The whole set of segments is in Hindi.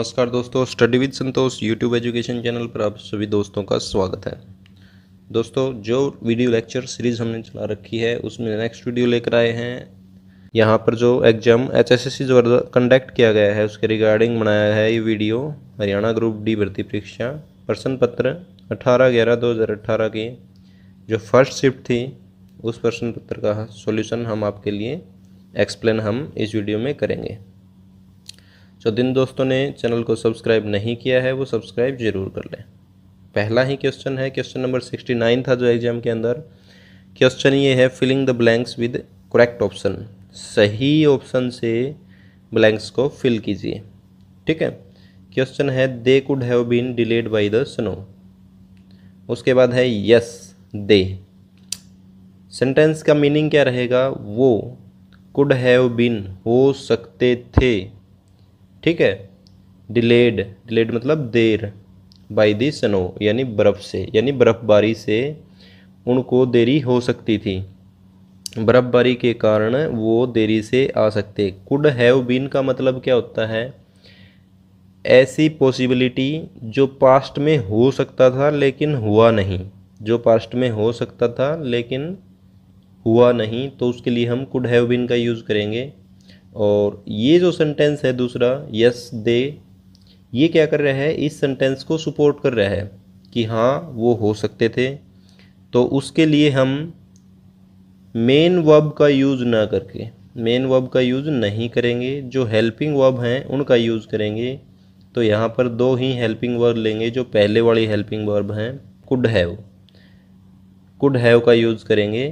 नमस्कार दोस्तों study with Santosh YouTube education channel पर आप सभी दोस्तों का स्वागत है दोस्तों जो वीडियो लेक्चर सीरीज़ हमने चला रखी है उसमें नेक्स्ट वीडियो लेकर आए हैं यहाँ पर जो exam H S S C द्वारा कंडक्ट किया गया है उसके रिगार्डिंग बनाया है ये वीडियो हरियाणा ग्रुप डी भर्ती परीक्षा प्रश्न पत्र अठारह ग्यारह दो हज़ार अठारह की जो फर्स्ट शिफ्ट थी उस प्रश्न पत्र का सोल्यूशन हम आपके लिए एक्सप्लेन हम इस वीडियो में करेंगे जो दिन दोस्तों ने चैनल को सब्सक्राइब नहीं किया है वो सब्सक्राइब ज़रूर कर लें पहला ही क्वेश्चन है क्वेश्चन नंबर सिक्सटी नाइन था जो एग्ज़ाम के अंदर क्वेश्चन ये है filling the blanks with correct option सही ऑप्शन से ब्लैंक्स को फिल कीजिए ठीक है क्वेश्चन है they could have been delayed by the snow उसके बाद है यस दे सेंटेंस का मीनिंग क्या रहेगा वो कुड हैव बीन हो सकते थे ठीक है डिलेड डिलेड मतलब देर बाई दी स्नो यानी बर्फ़ से यानी बर्फ़बारी से उनको देरी हो सकती थी बर्फ़बारी के कारण वो देरी से आ सकते कुड हैव बीन का मतलब क्या होता है ऐसी पॉसिबिलिटी जो पास्ट में हो सकता था लेकिन हुआ नहीं जो पास्ट में हो सकता था लेकिन हुआ नहीं तो उसके लिए हम कुड हैव बीन का यूज़ करेंगे और ये जो सेंटेंस है दूसरा यस दे ये क्या कर रहा है इस सेंटेंस को सपोर्ट कर रहा है कि हाँ वो हो सकते थे तो उसके लिए हम मेन वर्ब का यूज़ ना करके मेन वर्ब का यूज़ नहीं करेंगे जो हेल्पिंग वर्ब हैं उनका यूज़ करेंगे तो यहाँ पर दो ही हेल्पिंग वर्ब लेंगे जो पहले वाली हेल्पिंग वर्ब हैं कुड हैव कुड हैव का यूज़ करेंगे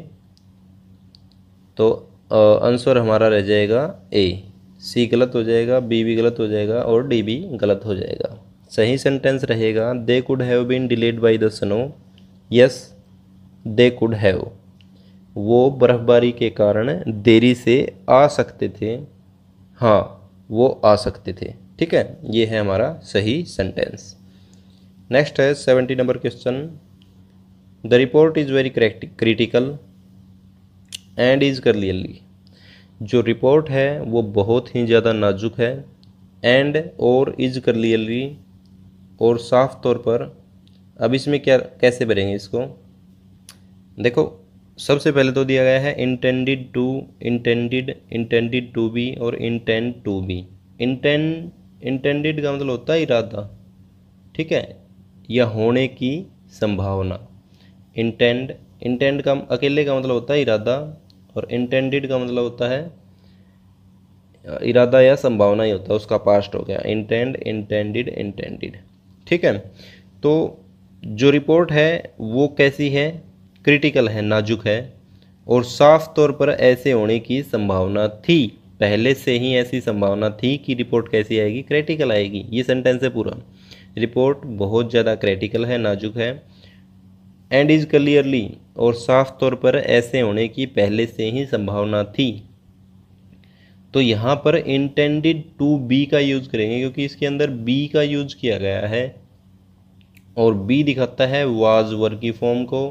तो आंसर हमारा रह जाएगा ए सी गलत हो जाएगा बी भी गलत हो जाएगा और डी भी गलत हो जाएगा सही सेंटेंस रहेगा they could have been delayed by the snow yes they could have वो बर्फ़बारी के कारण देरी से आ सकते थे हाँ वो आ सकते थे ठीक है ये है हमारा सही सेंटेंस नेक्स्ट है seventy number question the report is very critical and is clearly जो रिपोर्ट है वो बहुत ही ज़्यादा नाजुक है एंड और इज कर ली और साफ तौर पर अब इसमें क्या कैसे भरेंगे इसको देखो सबसे पहले तो दिया गया है intended to intended intended to be और intend to be intend intended का मतलब होता है इरादा ठीक है या होने की संभावना इंटेंड इंटेंड का अकेले का मतलब होता है इरादा और इंटेंडेड का मतलब होता है इरादा या संभावना ही होता है उसका पास्ट हो गया इंटेंड इंटेंडेड इंटेंडेड ठीक है तो जो रिपोर्ट है वो कैसी है क्रिटिकल है नाजुक है और साफ तौर पर ऐसे होने की संभावना थी पहले से ही ऐसी संभावना थी कि रिपोर्ट कैसी आएगी क्रिटिकल आएगी ये सेंटेंस है पूरा रिपोर्ट बहुत ज़्यादा क्रिटिकल है नाजुक है एंड इज़ क्लियरली और साफ तौर पर ऐसे होने की पहले से ही संभावना थी तो यहाँ पर इंटेंडेड टू बी का यूज़ करेंगे क्योंकि इसके अंदर बी का यूज किया गया है और बी दिखाता है वाज वर्ग की फॉर्म को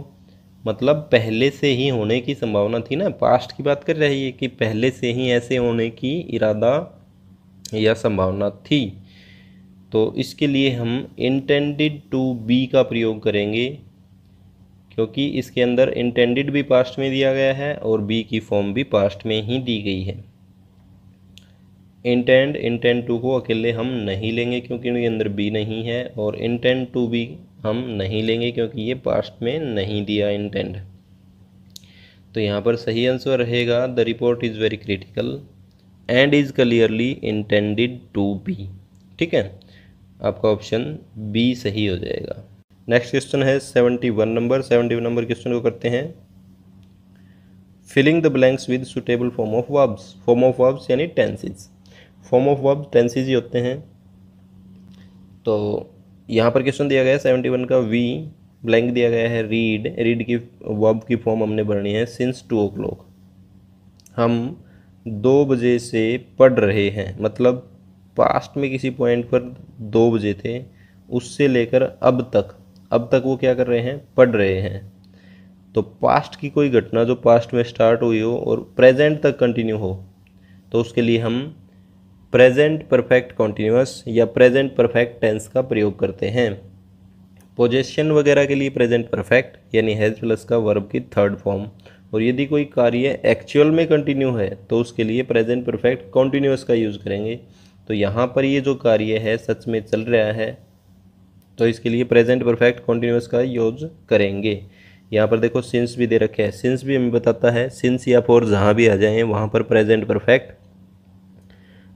मतलब पहले से ही होने की संभावना थी ना पास्ट की बात कर रही है कि पहले से ही ऐसे होने की इरादा या संभावना थी तो इसके लिए हम इंटेंडेड टू बी का प्रयोग करेंगे क्योंकि इसके अंदर इंटेंडेड भी पास्ट में दिया गया है और बी की फॉर्म भी पास्ट में ही दी गई है इंटेंड इंटेंड टू को अकेले हम नहीं लेंगे क्योंकि इनके अंदर बी नहीं है और इंटेंड टू भी हम नहीं लेंगे क्योंकि ये पास्ट में नहीं दिया इंटेंड तो यहाँ पर सही आंसर रहेगा the report is very critical and is clearly intended to be ठीक है आपका ऑप्शन बी सही हो जाएगा नेक्स्ट क्वेश्चन है seventy one number seventy one number question को करते हैं filling the blanks with suitable form of verbs form of verbs यानी tenses form of verb tenses ही होते हैं तो यहाँ पर क्वेश्चन दिया गया है सेवेंटी वन का वी ब्लैंक दिया गया है रीड रीड की वर्ब की फॉर्म हमने भरनी है सिंस टू ओ क्लॉक हम दो बजे से पढ़ रहे हैं मतलब पास्ट में किसी पॉइंट पर दो बजे थे उससे लेकर अब तक अब तक वो क्या कर रहे हैं पढ़ रहे हैं तो पास्ट की कोई घटना जो पास्ट में स्टार्ट हुई हो और प्रेजेंट तक कंटिन्यू हो तो उसके लिए हम प्रेजेंट परफेक्ट कॉन्टीन्यूस या प्रेजेंट परफेक्ट टेंस का प्रयोग करते हैं पोजेशन वगैरह के लिए प्रेजेंट परफेक्ट यानी हैज प्लस का वर्ब की थर्ड फॉर्म और यदि कोई कार्य एक्चुअल में कंटिन्यू है तो उसके लिए प्रेजेंट परफेक्ट कॉन्टीन्यूअस का यूज़ करेंगे तो यहाँ पर ये जो कार्य है सच में चल रहा है तो इसके लिए प्रेजेंट परफेक्ट कॉन्टिन्यूस का यूज करेंगे यहाँ पर देखो सिंस भी दे रखे हैं सिंस भी हमें बताता है सिंस या फोर जहाँ भी आ जाएँ वहाँ पर प्रेजेंट परफेक्ट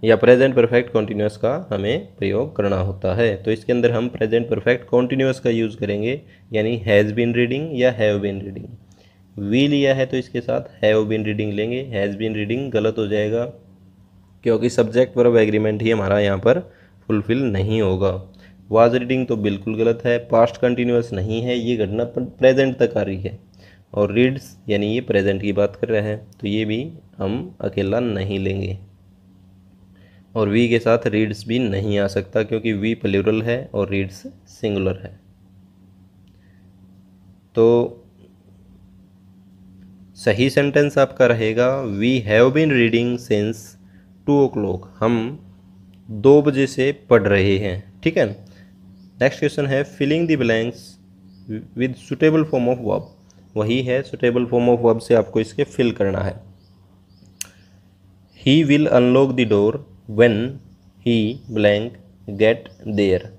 या प्रेजेंट परफेक्ट कॉन्टीन्यूस का हमें प्रयोग करना होता है तो इसके अंदर हम प्रेजेंट परफेक्ट कॉन्टिन्यूस का यूज़ करेंगे यानी हैज़ बीन रीडिंग या हैव बीन रीडिंग वी लिया है तो इसके साथ हैव बीन रीडिंग लेंगे हैज़ बीन रीडिंग गलत हो जाएगा क्योंकि सब्जेक्ट वर्ब एग्रीमेंट ही हमारा यहाँ पर फुलफिल नहीं होगा वाज रीडिंग तो बिल्कुल गलत है पास्ट कंटिन्यूस नहीं है ये घटना प्रेजेंट तक आ रही है और रीड्स यानी ये प्रेजेंट की बात कर रहे हैं तो ये भी हम अकेला नहीं लेंगे और वी के साथ रीड्स भी नहीं आ सकता क्योंकि वी प्लूरल है और रीड्स सिंगुलर है तो सही सेंटेंस आपका रहेगा we have been reading since two o'clock हम दो बजे से पढ़ रहे हैं ठीक है नेक्स्ट क्वेश्चन है filling the blanks with suitable form of verb वही है सुटेबल फॉर्म ऑफ वर्ब से आपको इसके फिल करना है he will unlock the door when he blank get there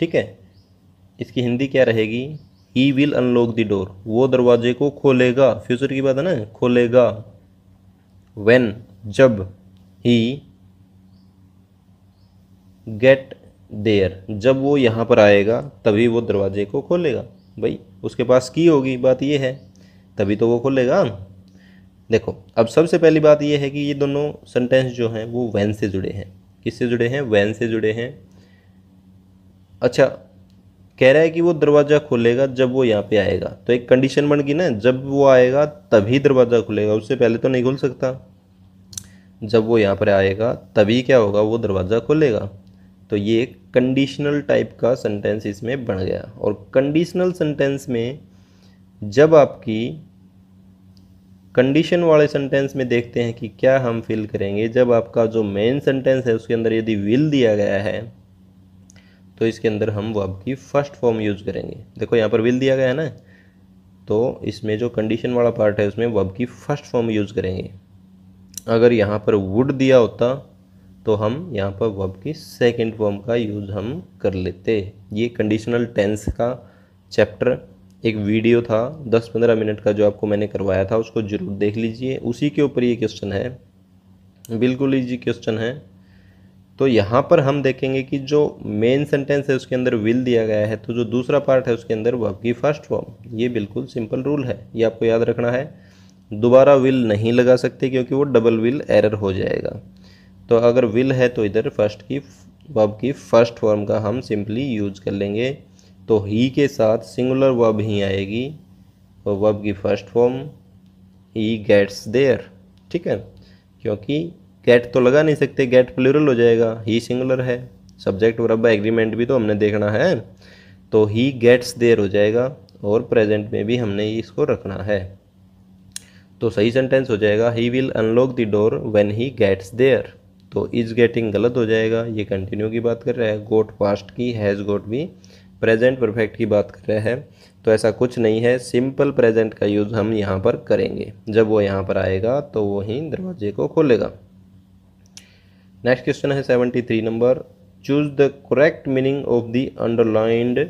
ठीक है इसकी हिंदी क्या रहेगी he will unlock the door वो दरवाजे को खोलेगा फ्यूचर की बात है ना खोलेगा वेन जब ही गेट देर जब वो यहाँ पर आएगा तभी वो दरवाजे को खोलेगा भाई उसके पास की होगी बात ये है तभी तो वो खोलेगा देखो अब सबसे पहली बात यह है कि ये दोनों सेंटेंस जो हैं वो वैन से जुड़े हैं किससे जुड़े हैं वैन से जुड़े हैं अच्छा कह रहा है कि वो दरवाज़ा खोलेगा जब वो यहाँ पे आएगा तो एक कंडीशन बन गई ना जब वो आएगा तभी दरवाज़ा खुलेगा उससे पहले तो नहीं खुल सकता जब वो यहाँ पर आएगा तभी क्या होगा वो दरवाज़ा खोलेगा तो ये कंडीशनल टाइप का सेंटेंस इसमें बन गया और कंडीशनल सेंटेंस में जब आपकी कंडीशन वाले सेंटेंस में देखते हैं कि क्या हम फिल करेंगे जब आपका जो मेन सेंटेंस है उसके अंदर यदि विल दिया गया है तो इसके अंदर हम वर्ब की फर्स्ट फॉर्म यूज करेंगे देखो यहाँ पर विल दिया गया है ना तो इसमें जो कंडीशन वाला पार्ट है उसमें वर्ब की फर्स्ट फॉर्म यूज करेंगे अगर यहाँ पर वुड दिया होता तो हम यहाँ पर वर्ब की सेकेंड फॉर्म का यूज़ हम कर लेते ये कंडीशनल टेंस का चैप्टर एक वीडियो था 10-15 मिनट का जो आपको मैंने करवाया था उसको ज़रूर देख लीजिए उसी के ऊपर ये क्वेश्चन है बिल्कुल ईजी क्वेश्चन है तो यहाँ पर हम देखेंगे कि जो मेन सेंटेंस है उसके अंदर विल दिया गया है तो जो दूसरा पार्ट है उसके अंदर वर्ब की फर्स्ट फॉर्म ये बिल्कुल सिंपल रूल है ये आपको याद रखना है दोबारा विल नहीं लगा सकते क्योंकि वो डबल विल एरर हो जाएगा तो अगर विल है तो इधर फर्स्ट की वब की फर्स्ट फॉर्म का हम सिंपली यूज कर लेंगे तो ही के साथ सिंगुलर वर्ब ही आएगी और वब की फर्स्ट फॉर्म ही गेट्स देयर ठीक है क्योंकि गेट तो लगा नहीं सकते गेट प्लूरल हो जाएगा ही सिंगुलर है सब्जेक्ट वर्ब एग्रीमेंट भी तो हमने देखना है तो ही गेट्स देयर हो जाएगा और प्रेजेंट में भी हमने इसको रखना है तो सही सेंटेंस हो जाएगा he will unlock the door when he gets there तो इज़ गेटिंग गलत हो जाएगा ये कंटिन्यू की बात कर रहा है गोट पास्ट की हैज़ गोट भी प्रेजेंट परफेक्ट की बात कर रहा है तो ऐसा कुछ नहीं है सिंपल प्रेजेंट का यूज़ हम यहाँ पर करेंगे जब वो यहाँ पर आएगा तो वो ही दरवाजे को खोलेगा नेक्स्ट क्वेश्चन है seventy three number choose the correct meaning of the underlined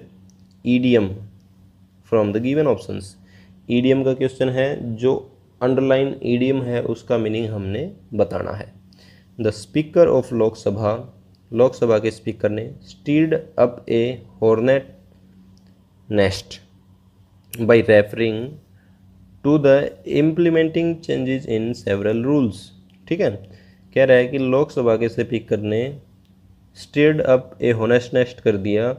idiom from the given options idiom का क्वेश्चन है जो अंडरलाइन ईडीएम है उसका मीनिंग हमने बताना है the speaker of Lok Sabha Lok Sabha के स्पीकर ने stirred up a hornet nest by referring to the implementing changes in several rules ठीक है कह रहा है कि लोकसभा के स्पीकर ने स्टेड अप ए नेस्ट कर दिया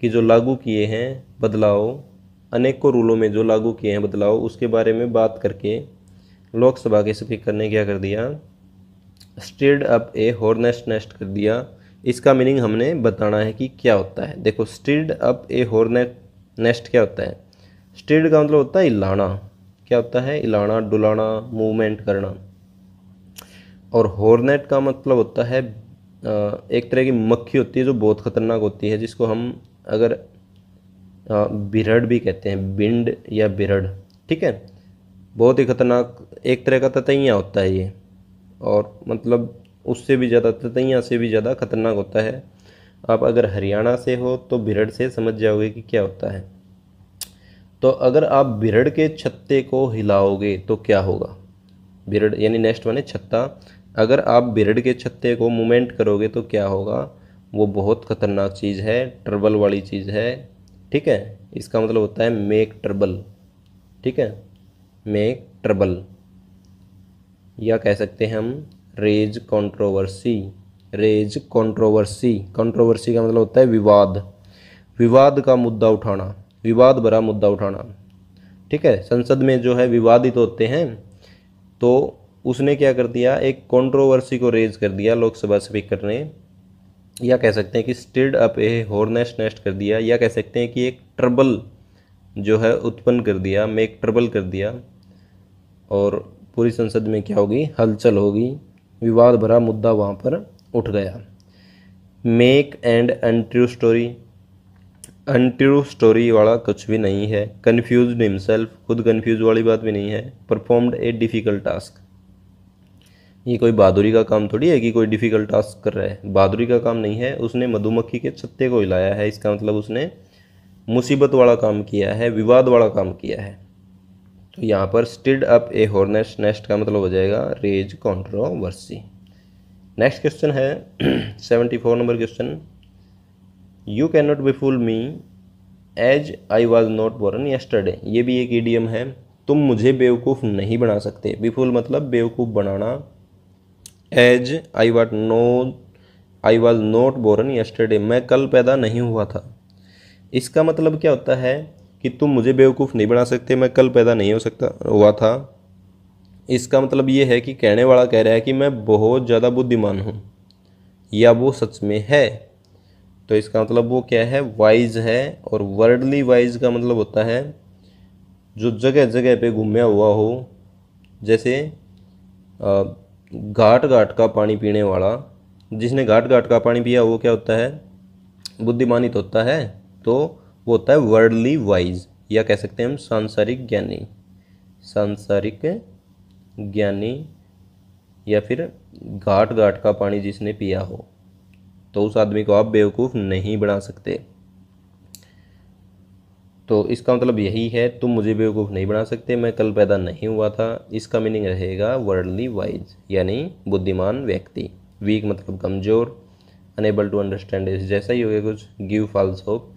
कि जो लागू किए हैं बदलाव अनेकों रूलों में जो लागू किए हैं बदलाव उसके बारे में बात करके लोकसभा के स्पीकर ने क्या कर दिया stirred up a hornet nest कर दिया इसका मीनिंग हमने बताना है कि क्या होता है देखो stirred up a hornet nest क्या होता है स्टेड का मतलब होता है इलाना क्या होता है इलाना डुलाना मूवमेंट करना और हॉर्नेट का मतलब होता है एक तरह की मक्खी होती है जो बहुत ख़तरनाक होती है जिसको हम अगर बिरड़ भी कहते हैं बिंड या बिरड़ ठीक है बहुत ही ख़तरनाक एक तरह का ततैया होता है ये और मतलब उससे भी ज़्यादा ततैया से भी ज़्यादा खतरनाक होता है आप अगर हरियाणा से हो तो बिरड़ से समझ जाओगे कि क्या होता है तो अगर आप बिरड़ के छत्ते को हिलाओगे तो क्या होगा बिरड़ यानी नेक्स्ट वन है छत्ता अगर आप बिरड़ के छत्ते को मूवमेंट करोगे तो क्या होगा वो बहुत ख़तरनाक चीज़ है ट्रबल वाली चीज़ है ठीक है इसका मतलब होता है मेक ट्रबल ठीक है मेक ट्रबल या कह सकते हैं हम raise controversy raise controversy controversy का मतलब होता है विवाद विवाद का मुद्दा उठाना विवाद भरा मुद्दा उठाना ठीक है संसद में जो है विवादित होते हैं तो उसने क्या कर दिया एक कंट्रोवर्सी को रेज कर दिया लोकसभा स्पीकर ने या कह सकते हैं कि stirred up a hornet nest कर दिया या कह सकते हैं कि एक ट्रबल जो है उत्पन्न कर दिया मेक ट्रबल कर दिया और पूरी संसद में क्या होगी हलचल होगी विवाद भरा मुद्दा वहाँ पर उठ गया make and untrue story untrue story वाला कुछ भी नहीं है कन्फ्यूज हिमसेल्फ खुद कन्फ्यूज वाली बात भी नहीं है परफॉर्म्ड ए डिफ़िकल्ट टास्क ये कोई बहादुरी का काम थोड़ी है कि कोई डिफ़िकल्ट टास्क कर रहा है बहादुरी का काम नहीं है उसने मधुमक्खी के छत्ते को हिलाया है इसका मतलब उसने मुसीबत वाला काम किया है विवाद वाला काम किया है तो यहाँ पर स्टिड अप ए हॉर्नेस नेस्ट का मतलब हो जाएगा रेज कॉन्ट्रोवर्सी नेक्स्ट क्वेश्चन है seventy four number question you can not be fool me as I was not born yesterday ये भी एक ईडियम है तुम मुझे बेवकूफ़ नहीं बना सकते बिफुल मतलब बेवकूफ़ बनाना as I what know I was not born yesterday मैं कल पैदा नहीं हुआ था इसका मतलब क्या होता है कि तुम मुझे बेवकूफ़ नहीं बना सकते मैं कल पैदा नहीं हो सकता हुआ था इसका मतलब ये है कि कहने वाला कह रहा है कि मैं बहुत ज़्यादा बुद्धिमान हूँ या वो सच में है तो इसका मतलब वो क्या है वाइज है और वर्डली वाइज का मतलब होता है जो जगह जगह पे घूमया हुआ हो जैसे घाट घाट का पानी पीने वाला जिसने घाट घाट का पानी पिया वो क्या होता है बुद्धिमानित तो होता है तो वो होता है वर्ल्डली वाइज या कह सकते हैं हम सांसारिक ज्ञानी सांसारिक ज्ञानी या फिर घाट घाट का पानी जिसने पिया हो तो उस आदमी को आप बेवकूफ़ नहीं बना सकते तो इसका मतलब यही है तुम मुझे बेवकूफ़ नहीं बना सकते मैं कल पैदा नहीं हुआ था इसका मीनिंग रहेगा वर्ल्डली वाइज यानी बुद्धिमान व्यक्ति वीक मतलब कमज़ोर अनेबल टू अंडरस्टैंड इस जैसा ही हो गया कुछ गिव फॉल्स होप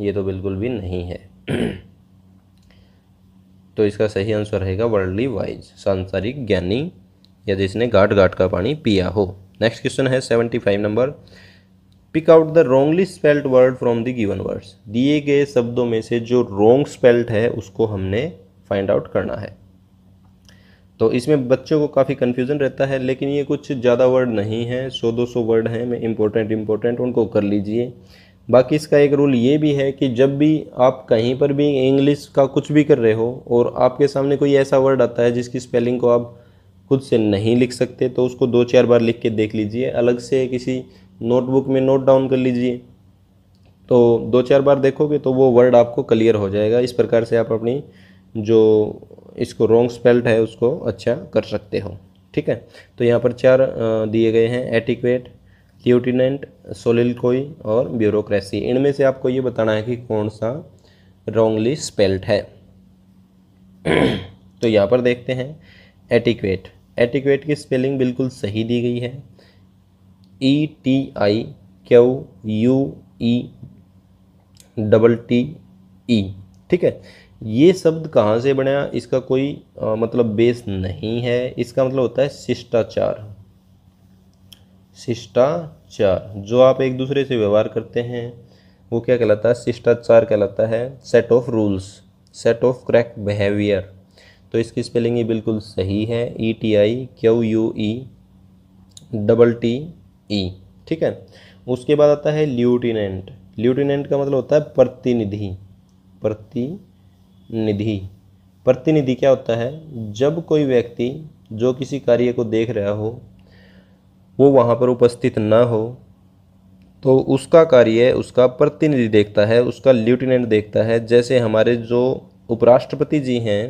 ये तो बिल्कुल भी नहीं है तो इसका सही आंसर रहेगा वर्ल्डली वाइज सांसारिक ज्ञानी या जिसने घाट घाट का पानी पिया हो नेक्स्ट क्वेश्चन है seventy five number pick out the wrongly spelt word from the given words दिए गए शब्दों में से जो रोंग स्पेल्ट है उसको हमने फाइंड आउट करना है तो इसमें बच्चों को काफ़ी कन्फ्यूज़न रहता है लेकिन ये कुछ ज़्यादा वर्ड नहीं है सौ दो सौ वर्ड हैं मैं इम्पोर्टेंट इम्पोर्टेंट उनको कर लीजिए बाकी इसका एक रूल ये भी है कि जब भी आप कहीं पर भी इंग्लिश का कुछ भी कर रहे हो और आपके सामने कोई ऐसा वर्ड आता है जिसकी स्पेलिंग को आप खुद से नहीं लिख सकते तो उसको दो चार बार लिख के देख लीजिए अलग से किसी नोटबुक में नोट डाउन कर लीजिए तो दो चार बार देखोगे तो वो वर्ड आपको क्लियर हो जाएगा इस प्रकार से आप अपनी जो इसको रॉन्ग स्पेल्ट है उसको अच्छा कर सकते हो ठीक है तो यहाँ पर चार दिए गए हैं एटिक्वेट क्यूटिनेंट सोलिलकोई और ब्यूरोक्रेसी इनमें से आपको ये बताना है कि कौन सा रॉन्गली स्पेल्ड है तो यहाँ पर देखते हैं एटिक्वेट एटिक्वेट की स्पेलिंग बिल्कुल सही दी गई है E T I Q U E double T E ठीक है ये शब्द कहाँ से बना इसका कोई आ, मतलब बेस नहीं है इसका मतलब होता है शिष्टाचार शिष्टाचार जो आप एक दूसरे से व्यवहार करते हैं वो क्या कहलाता है शिष्टाचार कहलाता है set of rules set of crack behaviour तो इसकी स्पेलिंग ये बिल्कुल सही है E T I Q U E double T E ठीक है उसके बाद आता है ल्यूटिनेंट ल्यूटिनेंट का मतलब होता है प्रतिनिधि प्रतिनिधि प्रतिनिधि क्या होता है जब कोई व्यक्ति जो किसी कार्य को देख रहा हो वो वहाँ पर उपस्थित ना हो तो उसका कार्य उसका प्रतिनिधि देखता है उसका ल्यूटिनेंट देखता है जैसे हमारे जो उपराष्ट्रपति जी हैं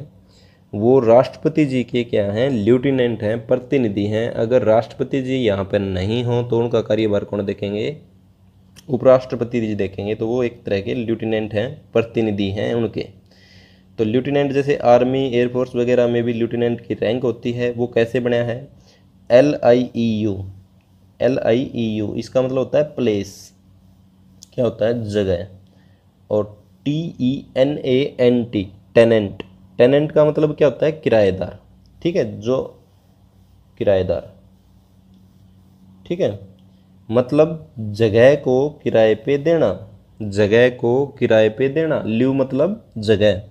वो राष्ट्रपति जी के क्या हैं ल्यूटिनेंट हैं प्रतिनिधि हैं अगर राष्ट्रपति जी यहाँ पर नहीं हों तो उनका कार्यभार कौन देखेंगे उपराष्ट्रपति जी देखेंगे तो वो एक तरह के ल्यूटिनेंट हैं प्रतिनिधि हैं उनके तो ल्यूटिनेंट जैसे आर्मी एयरफोर्स वगैरह में भी ल्यूटिनेंट की रैंक होती है वो कैसे बनाया है L I E U L I E U इसका मतलब होता है प्लेस क्या होता है जगह और T E N A N T tenant tenant का मतलब क्या होता है किराएदार ठीक है जो किराएदार ठीक है मतलब जगह को किराए पे देना जगह को किराए पे देना ल्यू मतलब जगह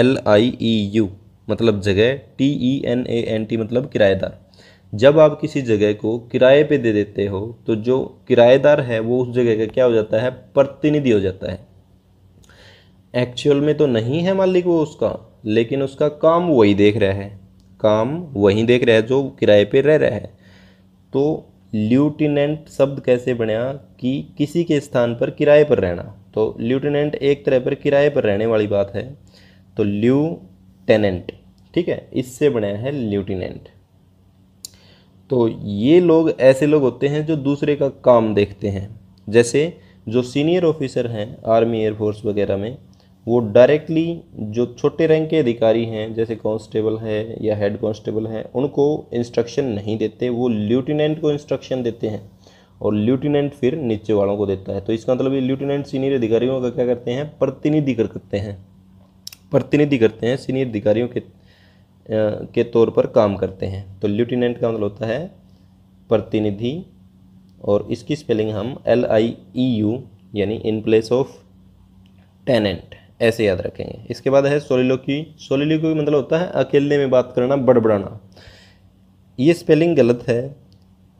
एल आई ई यू मतलब जगह T E N A N T मतलब किराएदार जब आप किसी जगह को किराए पे दे देते हो तो जो किराएदार है वो उस जगह का क्या हो जाता है प्रतिनिधि हो जाता है एक्चुअल में तो नहीं है मालिक वो उसका लेकिन उसका काम वही देख रहा है काम वही देख रहा है जो किराए पे रह रहा है तो ल्यूटिनेंट शब्द कैसे बनया कि किसी के स्थान पर किराए पर रहना तो ल्यूटिनेंट एक तरह पर किराए पर रहने वाली बात है तो ल्यू टेनेंट ठीक है इससे बना है ल्यूटिनेंट तो ये लोग ऐसे लोग होते हैं जो दूसरे का काम देखते हैं जैसे जो सीनियर ऑफिसर हैं आर्मी एयरफोर्स वगैरह में वो डायरेक्टली जो छोटे रैंक के अधिकारी हैं जैसे कांस्टेबल है या हेड कांस्टेबल है उनको इंस्ट्रक्शन नहीं देते वो ल्यूटिनेंट को इंस्ट्रक्शन देते हैं और ल्यूटिनेंट फिर नीचे वालों को देता है तो इसका मतलब ये ल्यूटिनेंट सीनियर अधिकारियों का क्या करते हैं प्रतिनिधि करते हैं प्रतिनिधि करते हैं सीनियर अधिकारियों के के तौर पर काम करते हैं तो ल्यूटिनेंट का मतलब होता है प्रतिनिधि और इसकी स्पेलिंग हम एल आई ई यू यानी इन प्लेस ऑफ टेनेंट ऐसे याद रखेंगे इसके बाद है सोलिलोकी सोलिलोकी की मतलब होता है अकेले में बात करना बड़बड़ाना ये स्पेलिंग गलत है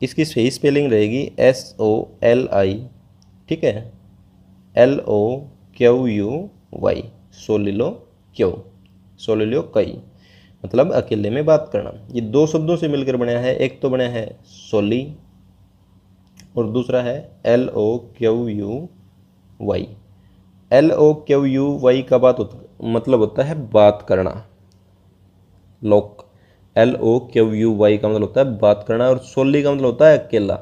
इसकी सही स्पेलिंग रहेगी एस ओ एल आई ठीक है L O Q U Y soliloquy soliloquy मतलब अकेले में बात करना ये दो शब्दों से मिलकर बनाया है एक तो बनाया है सोली और दूसरा है L O Q U Y L O Q U Y का बात होता मतलब होता है बात करना लोक L O Q U Y का मतलब होता है बात करना और सोली का मतलब होता है अकेला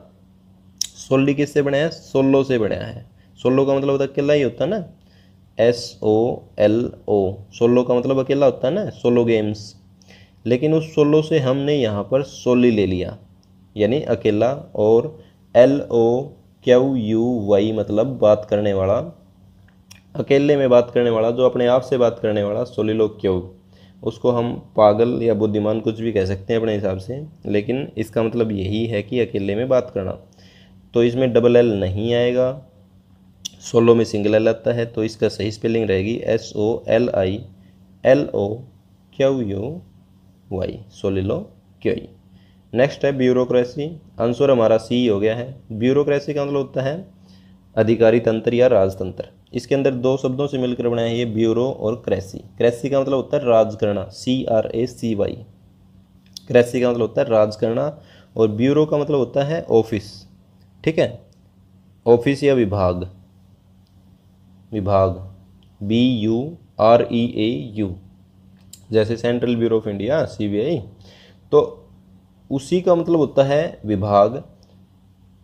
सोली किससे बने है सोलो से बना है सोलो का मतलब होता है अकेला ही होता है ना S O L O solo का मतलब अकेला होता है ना सोलो गेम्स लेकिन उस सोलो से हमने यहाँ पर सोली ले लिया यानी अकेला और L O Q U Y मतलब बात करने वाला अकेले में बात करने वाला जो अपने आप से बात करने वाला सोलिलो क्यू उसको हम पागल या बुद्धिमान कुछ भी कह सकते हैं अपने हिसाब से लेकिन इसका मतलब यही है कि अकेले में बात करना तो इसमें डबल एल नहीं आएगा सोलो में सिंगल एल आता है तो इसका सही स्पेलिंग रहेगी S O L I L O Q U Y soliloquy next है ब्यूरोक्रेसी आंसर हमारा सी हो गया है ब्यूरोक्रेसी का मतलब होता है अधिकारी तंत्र या राजतंत्र इसके अंदर दो शब्दों से मिलकर बनाया है ये ब्यूरो और क्रेसी क्रेसी का मतलब होता है राजगणना C R A C Y cracy का मतलब होता है राजगणना और ब्यूरो का मतलब होता है ऑफिस ठीक है ऑफिस या विभाग विभाग B U R E A U जैसे central bureau of India CBI तो उसी का मतलब होता है विभाग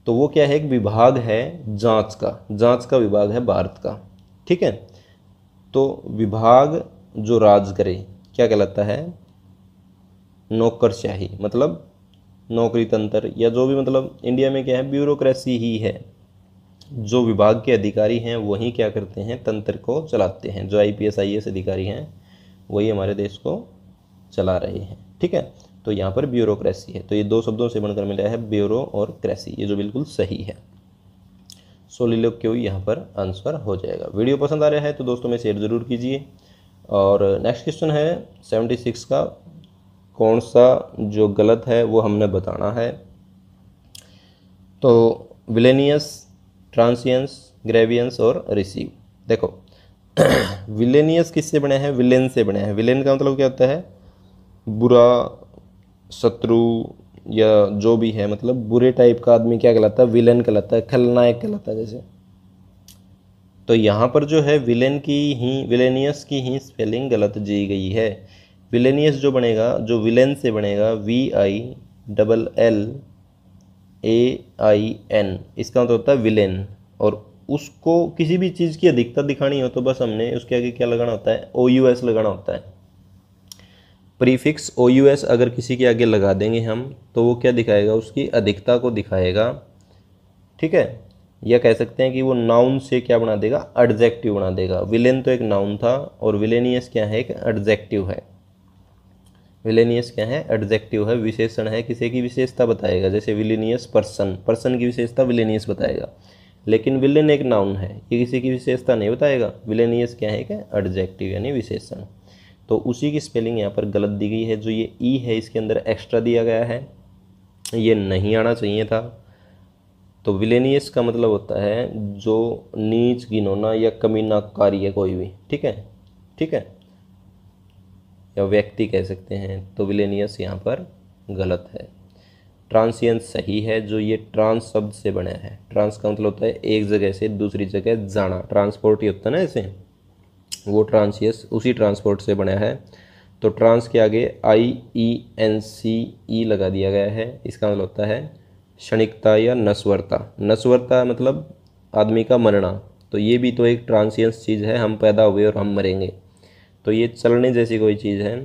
तो वो क्या है एक विभाग है जांच का जांच का विभाग है भारत का ठीक है तो विभाग जो राज करे क्या कहलाता है नौकरशाही मतलब नौकरी तंत्र या जो भी मतलब इंडिया में क्या है ब्यूरोक्रेसी ही है जो विभाग के अधिकारी हैं वही क्या करते हैं तंत्र को चलाते हैं जो I P S I S अधिकारी हैं वही हमारे देश को चला रहे हैं ठीक है तो यहाँ पर ब्यूरोक्रेसी है तो ये दो शब्दों से बनकर मिला है ब्यूरो और क्रेसी ये जो बिल्कुल सही है क्यों यहाँ पर आंसर हो जाएगा वीडियो पसंद आ रहा है तो दोस्तों में शेयर ज़रूर कीजिए और नेक्स्ट क्वेश्चन है सेवेंटी सिक्स का कौन सा जो गलत है वो हमने बताना है तो विलेनियस ट्रांसियंस ग्रेवियंस और रिसीव देखो विलेनियस किससे बने हैं विलेन से बने हैं विलेन का मतलब क्या होता है बुरा शत्रु या जो भी है मतलब बुरे टाइप का आदमी क्या कहलाता है विलेन कहलाता है खलनायक कहलाता है जैसे तो यहाँ पर जो है विलेन की ही विलेनियस की ही स्पेलिंग गलत जी गई है विलेनियस जो बनेगा जो विलेन से बनेगा V I double L A I N इसका मतलब होता है विलेन और उसको किसी भी चीज़ की अधिकता दिखानी हो तो बस हमने उसके आगे क्या लगाना होता है ओ यू एस लगाना होता है प्रीफिक्स ओ यू एस अगर किसी के आगे लगा देंगे हम तो वो क्या दिखाएगा उसकी अधिकता को दिखाएगा ठीक है या कह सकते हैं कि वो नाउन से क्या बना देगा एडजेक्टिव बना देगा विलेन तो एक नाउन था और विलेनियस क्या है एक एडजेक्टिव है विलेनियस क्या है एडजेक्टिव है विशेषण है किसी की विशेषता बताएगा जैसे विलेनियस पर्सन पर्सन की विशेषता विलेनियस बताएगा लेकिन विलेन एक नाउन है ये किसी की विशेषता नहीं बताएगा विलेनियस क्या है क्या एडजेक्टिव यानी विशेषण तो उसी की स्पेलिंग यहाँ पर गलत दी गई है जो ये ई e है इसके अंदर एक्स्ट्रा दिया गया है ये नहीं आना चाहिए था तो विलेनियस का मतलब होता है जो नीच गिनोना या कमीना कार्य कोई भी ठीक है ठीक है या व्यक्ति कह सकते हैं तो विलेनियस यहाँ पर गलत है ट्रांसियंस सही है जो ये ट्रांस शब्द से बना है ट्रांस का मतलब होता है एक जगह से दूसरी जगह जाना ट्रांसपोर्ट ही होता है ना ऐसे वो ट्रांसियस उसी ट्रांसपोर्ट से बना है तो ट्रांस के आगे आई ई एन सी ई लगा दिया गया है इसका मतलब होता है क्षणिकता या नस्वरता नस्वरता मतलब आदमी का मरना तो ये भी तो एक ट्रांसियंस चीज़ है हम पैदा हुए और हम मरेंगे तो ये चलने जैसी कोई चीज़ है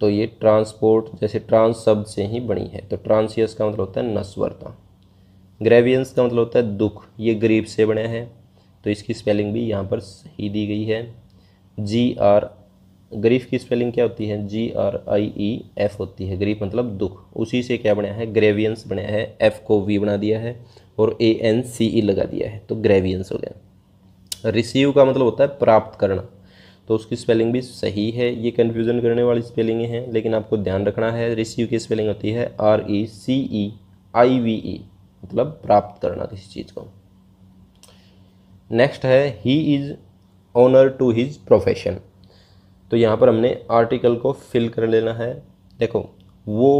तो ये ट्रांसपोर्ट जैसे ट्रांस शब्द से ही बनी है तो ट्रांसियस का मतलब होता है नस्वरता ग्रेवियंस का मतलब होता है दुख ये गरीब से बने हैं तो इसकी स्पेलिंग भी यहाँ पर सही दी गई है जी आर गरीफ की स्पेलिंग क्या होती है जी आर आई ई एफ होती है गरीफ मतलब दुख उसी से क्या बनाया है ग्रेवियंस बनाया है एफ को वी बना दिया है और ए एन सी ई लगा दिया है तो ग्रेवियंस हो गया रिसीव का मतलब होता है प्राप्त करना तो उसकी स्पेलिंग भी सही है ये कन्फ्यूज़न करने वाली स्पेलिंग है लेकिन आपको ध्यान रखना है रिसीव की स्पेलिंग होती है आर ई सी ई आई वी ई मतलब प्राप्त करना किसी चीज़ को नेक्स्ट है he is honour to his profession तो यहाँ पर हमने आर्टिकल को फिल कर लेना है देखो वो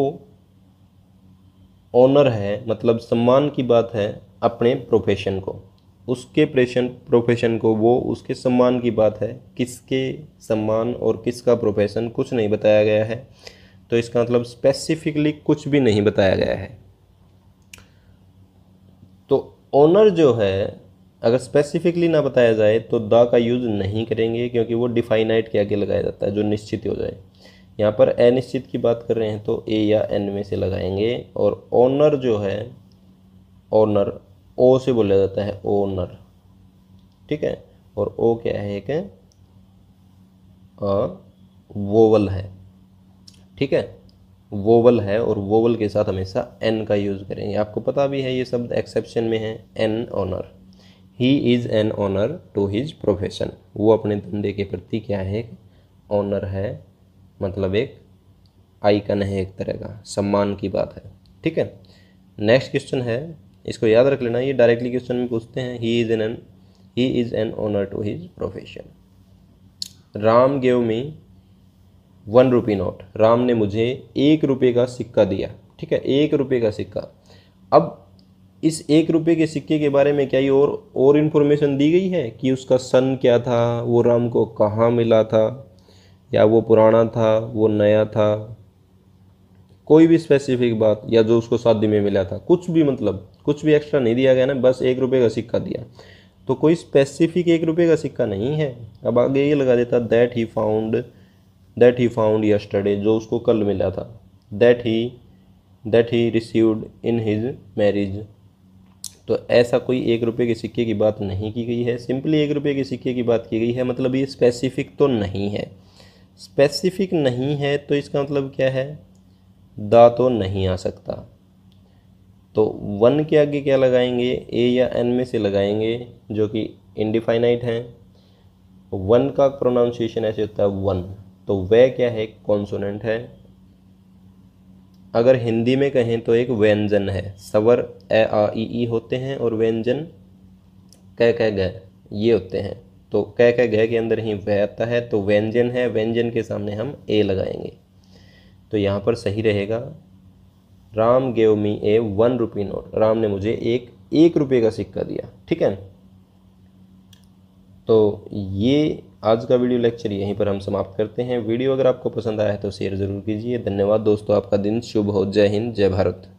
ऑनर है मतलब सम्मान की बात है अपने प्रोफेशन को उसके प्रेशन प्रोफेशन को वो उसके सम्मान की बात है किसके सम्मान और किसका प्रोफेशन कुछ नहीं बताया गया है तो इसका मतलब स्पेसिफिकली कुछ भी नहीं बताया गया है तो ऑनर जो है अगर स्पेसिफिकली ना बताया जाए तो द का यूज़ नहीं करेंगे क्योंकि वो डिफाइनाइट के आगे लगाया जाता है जो निश्चित हो जाए यहाँ पर अनिश्चित की बात कर रहे हैं तो ए या एन में से लगाएंगे और ऑनर जो है ऑनर ओ से बोला जाता है ओनर ठीक है और ओ क्या है एक वोवल है ठीक है वोवल है और वोवल के साथ हमेशा एन का यूज़ करेंगे आपको पता भी है ये शब्द एक्सेप्शन में है an honour he is an honour to his profession वो अपने धंधे के प्रति क्या है ऑनर है मतलब एक आइकन है एक तरह का सम्मान की बात है ठीक है नेक्स्ट क्वेश्चन है इसको याद रख लेना ये डायरेक्टली क्वेश्चन में पूछते हैं he is an he is an honour to his profession Ram gave me one rupee note Ram ने मुझे एक रुपये का सिक्का दिया ठीक है एक रुपये का सिक्का अब इस एक रुपये के सिक्के के बारे में क्या ये और और इन्फॉर्मेशन दी गई है कि उसका सन क्या था वो राम को कहाँ मिला था या वो पुराना था वो नया था कोई भी स्पेसिफिक बात या जो उसको शादी में मिला था कुछ भी मतलब कुछ भी एक्स्ट्रा नहीं दिया गया ना बस एक रुपये का सिक्का दिया तो कोई स्पेसिफिक एक रुपये का सिक्का नहीं है अब आगे ये लगा देता that he found that he found yesterday जो उसको कल मिला था that he that he received in his marriage तो ऐसा कोई एक रुपये के सिक्के की बात नहीं की गई है सिंपली एक रुपये के सिक्के की बात की गई है मतलब ये स्पेसिफिक तो नहीं है स्पेसिफिक नहीं है तो इसका मतलब क्या है दा तो नहीं आ सकता तो वन के आगे क्या लगाएंगे ए या एन में से लगाएंगे जो कि इनडिफाइनाइट है वन का प्रोनाउंसिएशन ऐसे होता है वन तो वह क्या है कॉन्सोनेंट है अगर हिंदी में कहें तो एक व्यंजन है सवर ए आ ई ई होते हैं और व्यंजन कह कह ग ये होते हैं तो कह कह ग के अंदर ही वह आता है तो व्यंजन है व्यंजन के सामने हम ए लगाएंगे तो यहाँ पर सही रहेगा Ram gave me a one rupee note Ram ने मुझे एक एक रुपये का सिक्का दिया ठीक है तो ये आज का वीडियो लेक्चर यहीं पर हम समाप्त करते हैं वीडियो अगर आपको पसंद आया है तो शेयर ज़रूर कीजिए धन्यवाद दोस्तों आपका दिन शुभ हो जय हिंद जय भारत